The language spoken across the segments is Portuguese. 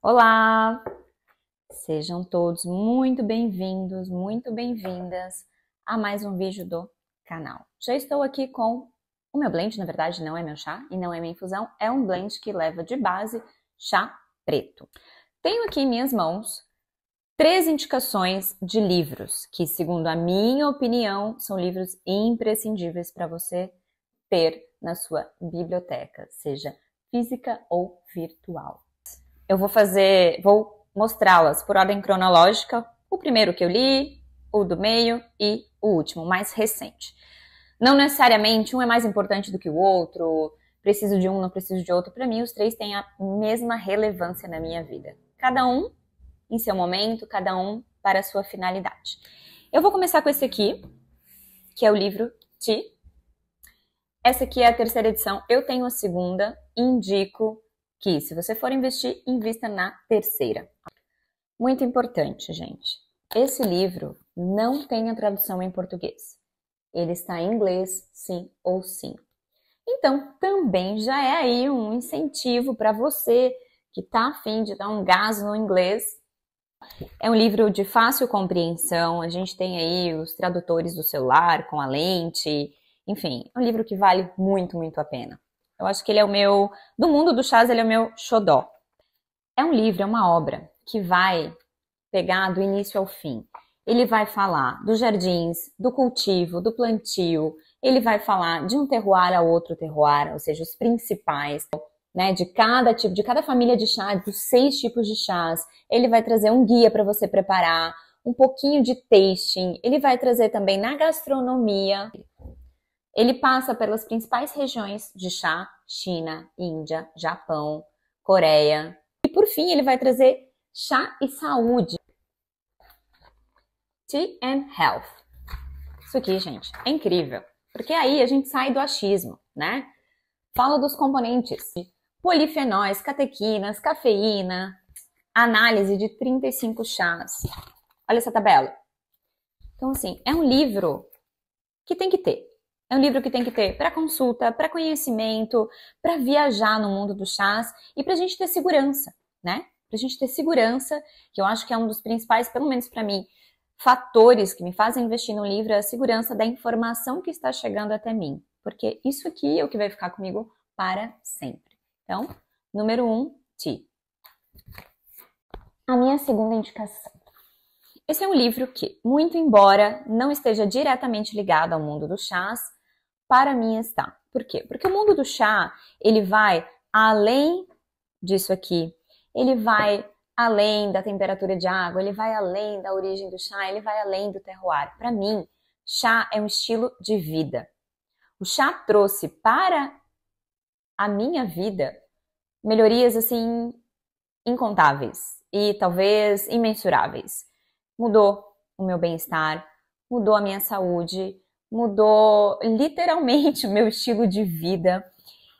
Olá! Sejam todos muito bem-vindos, muito bem-vindas a mais um vídeo do canal. Já estou aqui com o meu blend, na verdade não é meu chá e não é minha infusão, é um blend que leva de base chá preto. Tenho aqui em minhas mãos três indicações de livros que, segundo a minha opinião, são livros imprescindíveis para você ter na sua biblioteca, seja física ou virtual eu vou fazer, vou mostrá-las por ordem cronológica, o primeiro que eu li, o do meio e o último, o mais recente. Não necessariamente um é mais importante do que o outro, preciso de um, não preciso de outro. Para mim, os três têm a mesma relevância na minha vida. Cada um em seu momento, cada um para a sua finalidade. Eu vou começar com esse aqui, que é o livro Ti. Essa aqui é a terceira edição. Eu tenho a segunda, indico que se você for investir, invista na terceira. Muito importante, gente. Esse livro não tem a tradução em português. Ele está em inglês, sim ou sim. Então, também já é aí um incentivo para você que está afim de dar um gás no inglês. É um livro de fácil compreensão, a gente tem aí os tradutores do celular com a lente, enfim, é um livro que vale muito, muito a pena. Eu acho que ele é o meu, do mundo do chás, ele é o meu xodó. É um livro, é uma obra que vai pegar do início ao fim. Ele vai falar dos jardins, do cultivo, do plantio, ele vai falar de um terroir a outro terroir, ou seja, os principais, né, de cada tipo, de cada família de chás, dos seis tipos de chás. Ele vai trazer um guia para você preparar, um pouquinho de tasting. Ele vai trazer também na gastronomia ele passa pelas principais regiões de chá, China, Índia, Japão, Coreia. E por fim, ele vai trazer chá e saúde. Tea and Health. Isso aqui, gente, é incrível. Porque aí a gente sai do achismo, né? Fala dos componentes. Polifenóis, catequinas, cafeína. Análise de 35 chás. Olha essa tabela. Então, assim, é um livro que tem que ter. É um livro que tem que ter para consulta, para conhecimento, para viajar no mundo dos chás e para a gente ter segurança, né? Para a gente ter segurança, que eu acho que é um dos principais, pelo menos para mim, fatores que me fazem investir no livro é a segurança da informação que está chegando até mim, porque isso aqui é o que vai ficar comigo para sempre. Então, número um, ti. A minha segunda indicação. Esse é um livro que, muito embora não esteja diretamente ligado ao mundo dos chás, para mim está. Por quê? Porque o mundo do chá, ele vai além disso aqui. Ele vai além da temperatura de água, ele vai além da origem do chá, ele vai além do terroir. Para mim, chá é um estilo de vida. O chá trouxe para a minha vida melhorias assim incontáveis e talvez imensuráveis. Mudou o meu bem-estar, mudou a minha saúde, mudou literalmente o meu estilo de vida.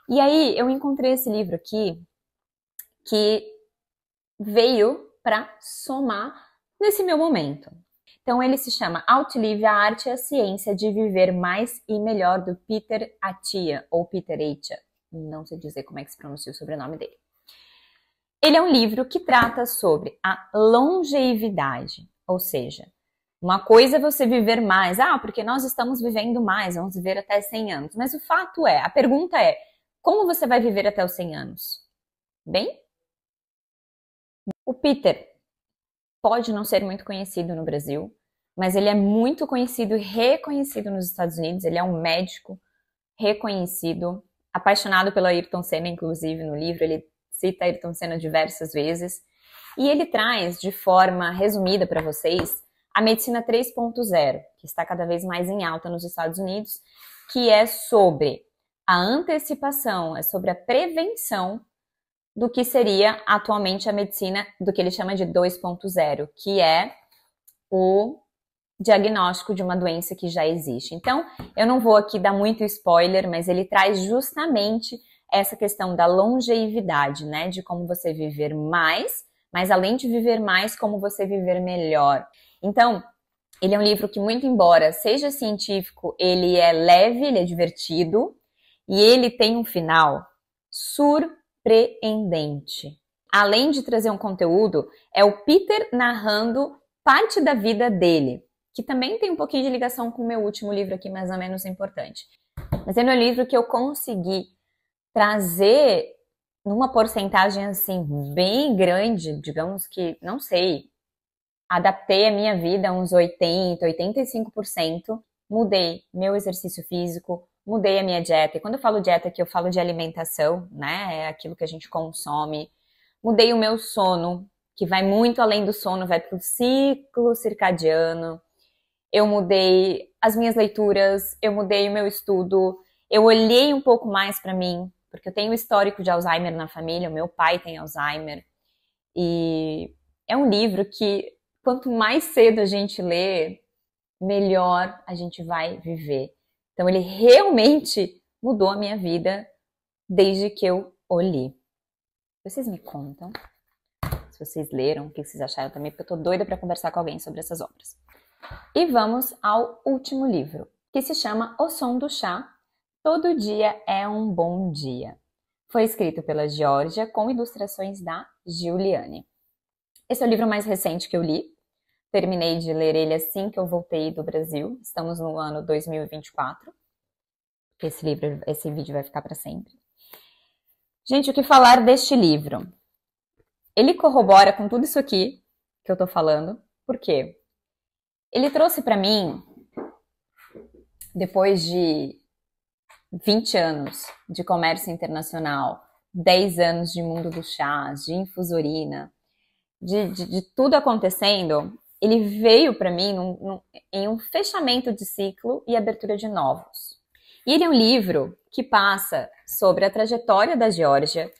E aí eu encontrei esse livro aqui que veio para somar nesse meu momento. Então ele se chama Outlive a Arte e a Ciência de Viver Mais e Melhor do Peter Atia ou Peter Atia. Não sei dizer como é que se pronuncia o sobrenome dele. Ele é um livro que trata sobre a longevidade, ou seja, uma coisa é você viver mais, ah, porque nós estamos vivendo mais, vamos viver até 100 anos. Mas o fato é, a pergunta é, como você vai viver até os 100 anos? Bem? O Peter pode não ser muito conhecido no Brasil, mas ele é muito conhecido e reconhecido nos Estados Unidos. Ele é um médico reconhecido, apaixonado pela Ayrton Senna, inclusive, no livro. Ele cita Ayrton Senna diversas vezes. E ele traz de forma resumida para vocês a medicina 3.0, que está cada vez mais em alta nos Estados Unidos, que é sobre a antecipação, é sobre a prevenção do que seria atualmente a medicina do que ele chama de 2.0, que é o diagnóstico de uma doença que já existe. Então, eu não vou aqui dar muito spoiler, mas ele traz justamente essa questão da longevidade, né, de como você viver mais, mas além de viver mais, como você viver melhor. Então, ele é um livro que, muito embora seja científico, ele é leve, ele é divertido e ele tem um final surpreendente. Além de trazer um conteúdo, é o Peter narrando parte da vida dele, que também tem um pouquinho de ligação com o meu último livro aqui, mais ou menos é importante. Mas é meu livro que eu consegui trazer numa porcentagem assim bem grande, digamos que, não sei, adaptei a minha vida uns 80, 85%, mudei meu exercício físico, mudei a minha dieta. E quando eu falo dieta aqui, eu falo de alimentação, né? É aquilo que a gente consome. Mudei o meu sono, que vai muito além do sono, vai para o ciclo circadiano. Eu mudei as minhas leituras, eu mudei o meu estudo, eu olhei um pouco mais para mim, porque eu tenho histórico de Alzheimer na família, o meu pai tem Alzheimer. E é um livro que Quanto mais cedo a gente lê, melhor a gente vai viver. Então, ele realmente mudou a minha vida desde que eu o li. Vocês me contam se vocês leram, o que vocês acharam também, porque eu tô doida para conversar com alguém sobre essas obras. E vamos ao último livro, que se chama O Som do Chá. Todo dia é um bom dia. Foi escrito pela Georgia com ilustrações da Giuliane. Esse é o livro mais recente que eu li. Terminei de ler ele assim que eu voltei do Brasil. Estamos no ano 2024. Esse livro, esse vídeo vai ficar para sempre. Gente, o que falar deste livro? Ele corrobora com tudo isso aqui que eu tô falando. Por quê? Ele trouxe para mim depois de 20 anos de comércio internacional, 10 anos de mundo do chá, de infusorina, de, de, de tudo acontecendo, ele veio para mim num, num, em um fechamento de ciclo e abertura de novos. E ele é um livro que passa sobre a trajetória da Geórgia,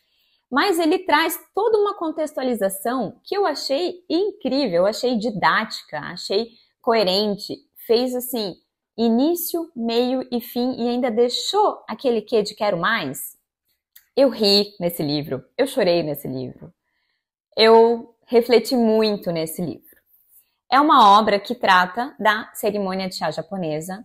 mas ele traz toda uma contextualização que eu achei incrível, eu achei didática, achei coerente, fez assim início, meio e fim e ainda deixou aquele que de quero mais. Eu ri nesse livro, eu chorei nesse livro. Eu refleti muito nesse livro. É uma obra que trata da cerimônia de chá japonesa.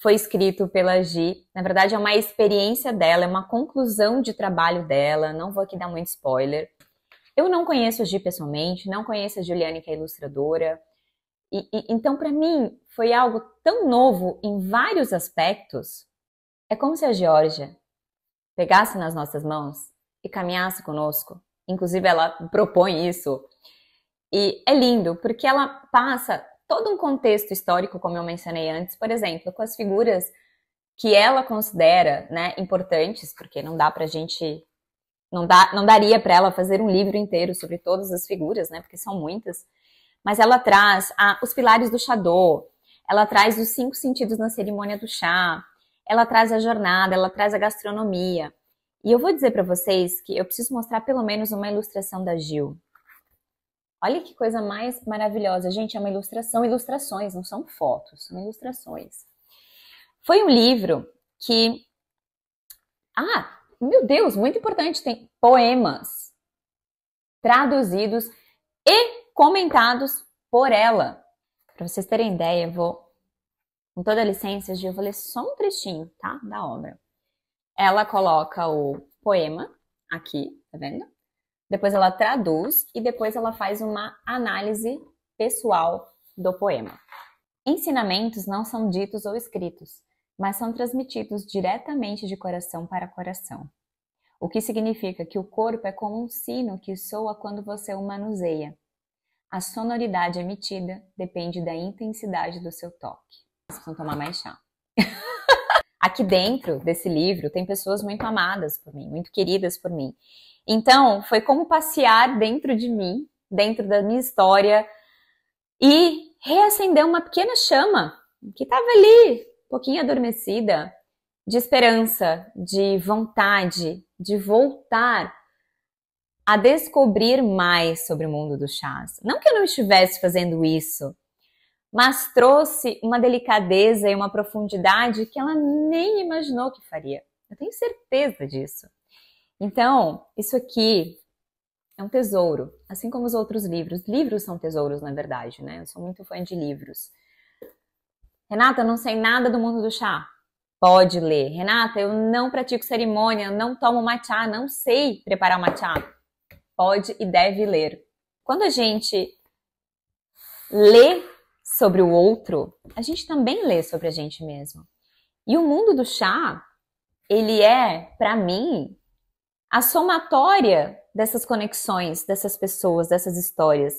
Foi escrito pela Gi. Na verdade, é uma experiência dela, é uma conclusão de trabalho dela. Não vou aqui dar muito spoiler. Eu não conheço a Gi pessoalmente, não conheço a Juliane, que é ilustradora. E, e, então, para mim, foi algo tão novo em vários aspectos. É como se a Georgia pegasse nas nossas mãos e caminhasse conosco Inclusive, ela propõe isso. E é lindo, porque ela passa todo um contexto histórico, como eu mencionei antes, por exemplo, com as figuras que ela considera né, importantes, porque não dá pra gente. Não, dá, não daria para ela fazer um livro inteiro sobre todas as figuras, né? Porque são muitas. Mas ela traz a, os pilares do Xadô, ela traz os cinco sentidos na cerimônia do chá, ela traz a jornada, ela traz a gastronomia. E eu vou dizer para vocês que eu preciso mostrar pelo menos uma ilustração da Gil. Olha que coisa mais maravilhosa, gente, é uma ilustração, ilustrações, não são fotos, são ilustrações. Foi um livro que Ah, meu Deus, muito importante, tem poemas traduzidos e comentados por ela. Para vocês terem ideia, eu vou com toda licença, Gil, eu vou ler só um trechinho, tá? Da obra. Ela coloca o poema aqui, tá vendo? Depois ela traduz e depois ela faz uma análise pessoal do poema. Ensinamentos não são ditos ou escritos, mas são transmitidos diretamente de coração para coração. O que significa que o corpo é como um sino que soa quando você o manuseia. A sonoridade emitida depende da intensidade do seu toque. Vocês vão tomar mais chá. aqui dentro desse livro tem pessoas muito amadas por mim, muito queridas por mim. Então, foi como passear dentro de mim, dentro da minha história e reacender uma pequena chama que estava ali, um pouquinho adormecida, de esperança, de vontade, de voltar a descobrir mais sobre o mundo do chás. Não que eu não estivesse fazendo isso mas trouxe uma delicadeza e uma profundidade que ela nem imaginou que faria. Eu tenho certeza disso. Então, isso aqui é um tesouro, assim como os outros livros. Livros são tesouros, na verdade, né? Eu sou muito fã de livros. Renata, eu não sei nada do mundo do chá. Pode ler. Renata, eu não pratico cerimônia, não tomo matcha, não sei preparar matcha. Pode e deve ler. Quando a gente lê sobre o outro, a gente também lê sobre a gente mesmo. E o mundo do chá, ele é, para mim, a somatória dessas conexões, dessas pessoas, dessas histórias.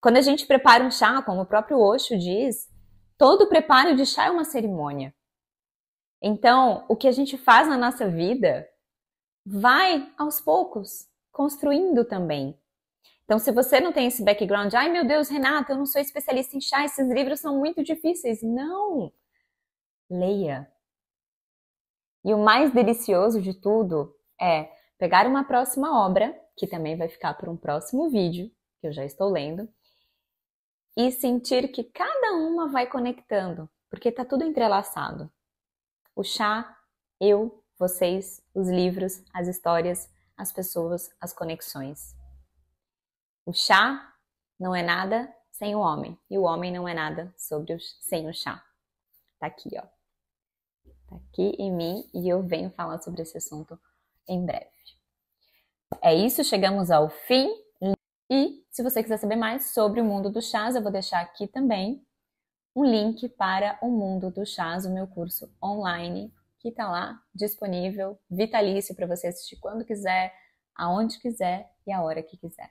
Quando a gente prepara um chá, como o próprio Osho diz, todo preparo de chá é uma cerimônia. Então, o que a gente faz na nossa vida vai aos poucos construindo também então, se você não tem esse background, ai meu Deus, Renata, eu não sou especialista em chá, esses livros são muito difíceis. Não! Leia. E o mais delicioso de tudo é pegar uma próxima obra, que também vai ficar por um próximo vídeo, que eu já estou lendo, e sentir que cada uma vai conectando, porque está tudo entrelaçado. O chá, eu, vocês, os livros, as histórias, as pessoas, as conexões. O chá não é nada sem o homem. E o homem não é nada sobre os, sem o chá. Tá aqui, ó. Tá aqui em mim e eu venho falar sobre esse assunto em breve. É isso, chegamos ao fim. E se você quiser saber mais sobre o mundo dos chás, eu vou deixar aqui também um link para o mundo dos chás, o meu curso online, que está lá disponível, vitalício para você assistir quando quiser, aonde quiser e a hora que quiser.